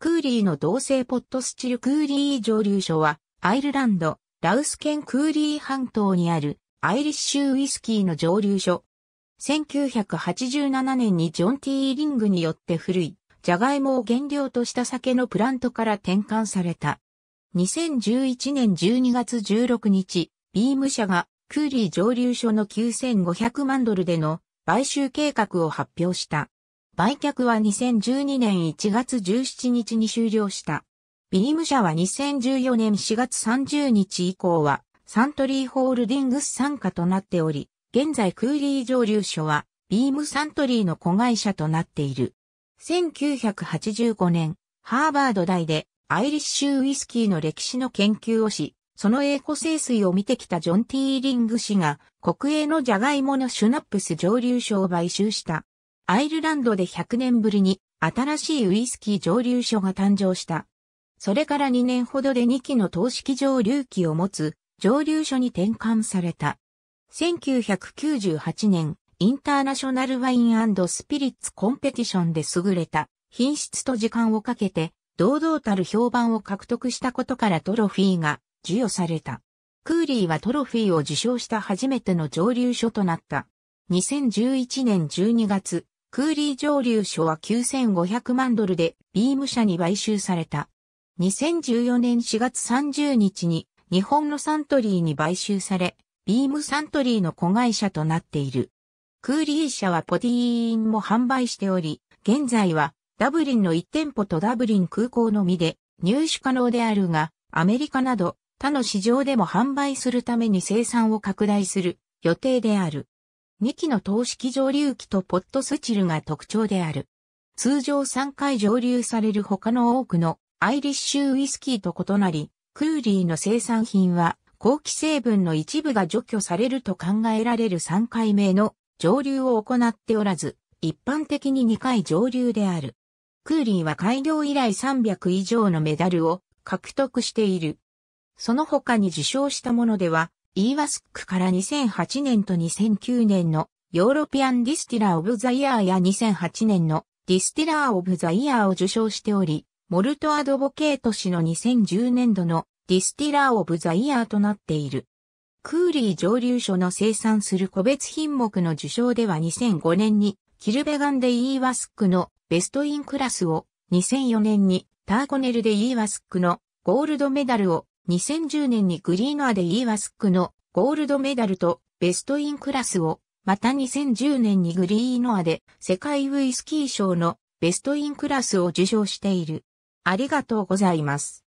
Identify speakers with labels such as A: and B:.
A: クーリーの同性ポットスチルクーリー蒸留所は、アイルランド、ラウス県クーリー半島にある、アイリッシュウイスキーの蒸留所。1987年にジョン・ティーリングによって古い、ジャガイモを原料とした酒のプラントから転換された。2011年12月16日、ビーム社がクーリー蒸留所の9500万ドルでの買収計画を発表した。売却は2012年1月17日に終了した。ビーム社は2014年4月30日以降はサントリーホールディングス傘下となっており、現在クーリー蒸留所はビームサントリーの子会社となっている。1985年、ハーバード大でアイリッシュウイスキーの歴史の研究をし、その栄枯清水を見てきたジョン・ティーリング氏が国営のジャガイモのシュナップス蒸留所を買収した。アイルランドで100年ぶりに新しいウイスキー蒸留所が誕生した。それから2年ほどで2機の投式蒸留機を持つ蒸留所に転換された。1998年、インターナショナルワインスピリッツコンペティションで優れた品質と時間をかけて堂々たる評判を獲得したことからトロフィーが授与された。クーリーはトロフィーを受賞した初めての蒸留所となった。2011年12月、クーリー蒸留所は9500万ドルでビーム社に買収された。2014年4月30日に日本のサントリーに買収され、ビームサントリーの子会社となっている。クーリー社はポティーンも販売しており、現在はダブリンの1店舗とダブリン空港のみで入手可能であるが、アメリカなど他の市場でも販売するために生産を拡大する予定である。2機の等式上流機とポットスチルが特徴である。通常3回蒸留される他の多くのアイリッシュウイスキーと異なり、クーリーの生産品は、後期成分の一部が除去されると考えられる3回目の蒸留を行っておらず、一般的に2回蒸留である。クーリーは開業以来300以上のメダルを獲得している。その他に受賞したものでは、イーワスックから2008年と2009年のヨーロピアンディスティラーオブザイヤーや2008年のディスティラーオブザイヤーを受賞しており、モルトアドボケート氏の2010年度のディスティラーオブザイヤーとなっている。クーリー蒸留所の生産する個別品目の受賞では2005年にキルベガンでイーワスックのベストインクラスを2004年にターコネルでイーワスックのゴールドメダルを2010年にグリーノアでイーワスクのゴールドメダルとベストインクラスを、また2010年にグリーノアで世界ウイスキー賞のベストインクラスを受賞している。ありがとうございます。